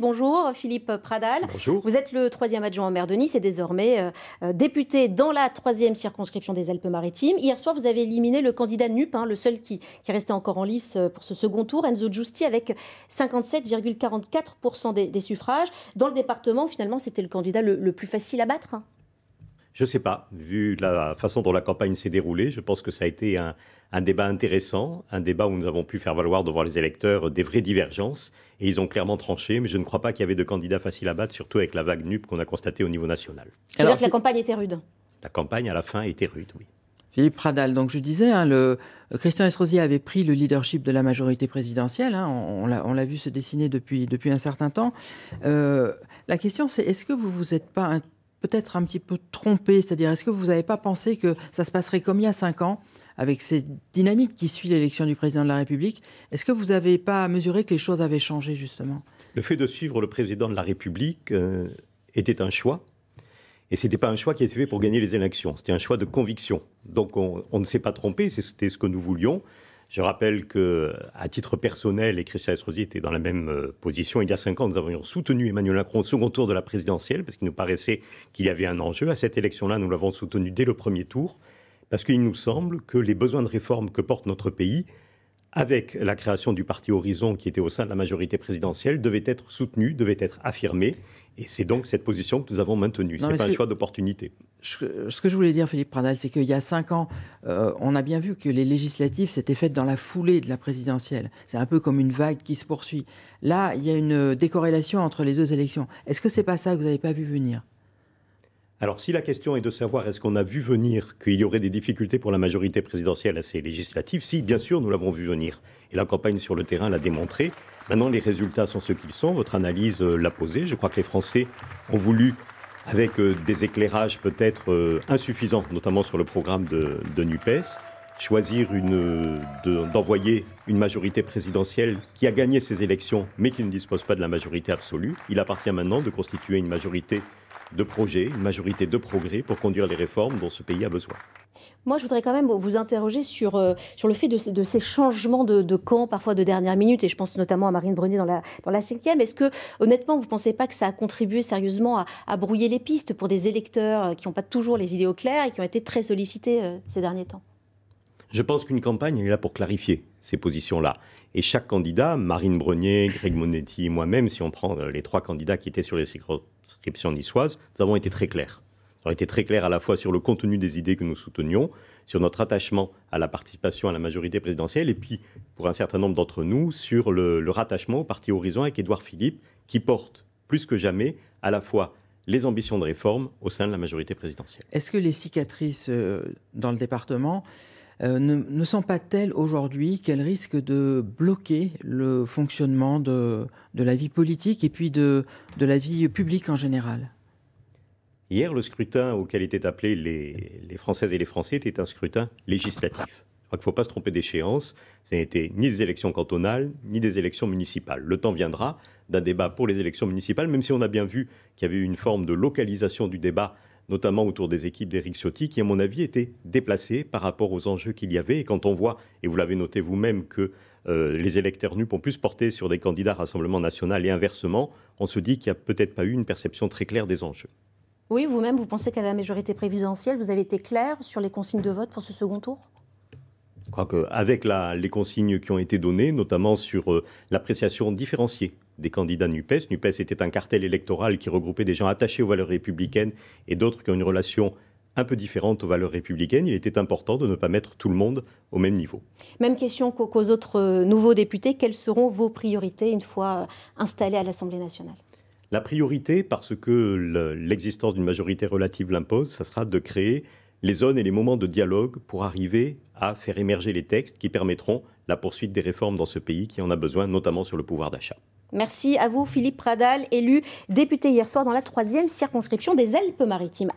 Bonjour Philippe Pradal. Bonjour. Vous êtes le troisième adjoint en maire de Nice et désormais euh, euh, député dans la troisième circonscription des Alpes-Maritimes. Hier soir, vous avez éliminé le candidat NUP, hein, le seul qui, qui restait encore en lice euh, pour ce second tour, Enzo Giusti, avec 57,44% des, suffrages. Dans le département, finalement, c'était le candidat le, plus facile à battre. Hein. Je ne sais pas, vu la façon dont la campagne s'est déroulée, je pense que ça a été un, débat intéressant, un débat où nous avons pu faire valoir devant les électeurs des vraies divergences, et ils ont clairement tranché, mais je ne crois pas qu'il y avait de candidats faciles à battre, surtout avec la vague nupe qu'on a constatée au niveau national. Alors que la campagne était rude La campagne, à la fin, était rude, oui. Philippe Pradal, donc je disais, hein, le, Christian Estrosi avait pris le leadership de la majorité présidentielle, hein, on, l'a vu se dessiner depuis, un certain temps. Euh, la question c'est, est-ce que vous vous êtes pas un peut-être un petit peu trompé C'est-à-dire, est-ce que vous n'avez pas pensé que ça se passerait comme il y a cinq ans, avec cette dynamique qui suit l'élection du président de la République Est-ce que vous n'avez pas mesuré que les choses avaient changé, justement Le fait de suivre le président de la République euh, était un choix. Et ce n'était pas un choix qui était fait pour gagner les élections, c'était un choix de conviction. Donc on ne s'est pas trompé, c'était ce que nous voulions. Je rappelle que, à titre personnel, et Christian Estrosi était dans la même euh, position, il y a cinq ans, nous avions soutenu Emmanuel Macron au second tour de la présidentielle, parce qu'il nous paraissait qu'il y avait un enjeu. À cette élection-là, nous l'avons soutenu dès le premier tour, parce qu'il nous semble que les besoins de réforme que porte notre pays, avec la création du parti Horizon qui était au sein de la majorité présidentielle, devaient être soutenus, devaient être affirmés. Et c'est donc cette position que nous avons maintenue. Ce n'est pas un choix d'opportunité ce que je voulais dire, Philippe Pradal, c'est qu'il y a cinq ans, euh, on a bien vu que les législatives s'étaient faites dans la foulée de la présidentielle. C'est un peu comme une vague qui se poursuit. Là, il y a une décorrélation entre les deux élections. Est-ce que c'est pas ça que vous n'avez pas vu venir alors si la question est de savoir est-ce qu'on a vu venir qu'il y aurait des difficultés pour la majorité présidentielle à ces législatives, si bien sûr nous l'avons vu venir. Et la campagne sur le terrain l'a démontré. Maintenant les résultats sont ceux qu'ils sont, votre analyse euh, l'a posé. Je crois que les Français ont voulu avec euh, des éclairages peut-être euh, insuffisants, notamment sur le programme de, NUPES, choisir d'envoyer une majorité présidentielle qui a gagné ses élections mais qui ne dispose pas de la majorité absolue. Il appartient maintenant de constituer une majorité de projet, une majorité de progrès pour conduire les réformes dont ce pays a besoin. Moi, je voudrais quand même vous interroger sur, euh, sur le fait de, ces changements de, camp, parfois de dernière minute, et je pense notamment à Marine Brenet dans la, dans la cinquième. Est-ce que, honnêtement, vous ne pensez pas que ça a contribué sérieusement à, brouiller les pistes pour des électeurs euh, qui n'ont pas toujours les idées au et qui ont été très sollicités euh, ces derniers temps je pense qu'une campagne est là pour clarifier ces positions-là. Et chaque candidat, Marine Brenier, Greg Monetti et moi-même, si on prend les trois candidats qui étaient sur les circonscriptions niçoises, nous avons été très clairs aurait été très clair à la fois sur le contenu des idées que nous soutenions, sur notre attachement à la participation à la majorité présidentielle, et puis, pour un certain nombre d'entre nous, sur le, rattachement au Parti Horizon avec Édouard Philippe, qui porte plus que jamais à la fois les ambitions de réforme au sein de la majorité présidentielle. Est-ce que les cicatrices euh, dans le département euh, ne, sont pas telles aujourd'hui qu'elles risquent de bloquer le fonctionnement de, la vie politique et puis de la vie publique en général Hier, le scrutin auquel étaient appelés les, Françaises et les Français était un scrutin législatif. Il ne faut pas se tromper d'échéance. Ce n'était ni des élections cantonales, ni des élections municipales. Le temps viendra d'un débat pour les élections municipales, même si on a bien vu qu'il y avait eu une forme de localisation du débat, notamment autour des équipes d'Éric Ciotti, qui, à mon avis, était déplacée par rapport aux enjeux qu'il y avait. Et quand on voit, et vous l'avez noté vous-même, que euh, les électeurs nus ont plus se porter sur des candidats à Rassemblement national et inversement, on se dit qu'il n'y a peut-être pas eu une perception très claire des enjeux. Oui, vous-même, vous pensez qu'à la majorité présidentielle, vous avez été clair sur les consignes de vote pour ce second tour Je crois qu'avec les consignes qui ont été données, notamment sur euh, l'appréciation différenciée des candidats NUPES, NUPES était un cartel électoral qui regroupait des gens attachés aux valeurs républicaines et d'autres qui ont une relation un peu différente aux valeurs républicaines, il était important de ne pas mettre tout le monde au même niveau. Même question qu'aux autres euh, nouveaux députés, quelles seront vos priorités une fois euh, installés à l'Assemblée nationale la priorité, parce que l'existence d'une majorité relative l'impose, ça sera de créer les zones et les moments de dialogue pour arriver à faire émerger les textes qui permettront la poursuite des réformes dans ce pays qui en a besoin, notamment sur le pouvoir d'achat. Merci à vous, Philippe Pradal, élu député hier soir dans la troisième circonscription des Alpes-Maritimes.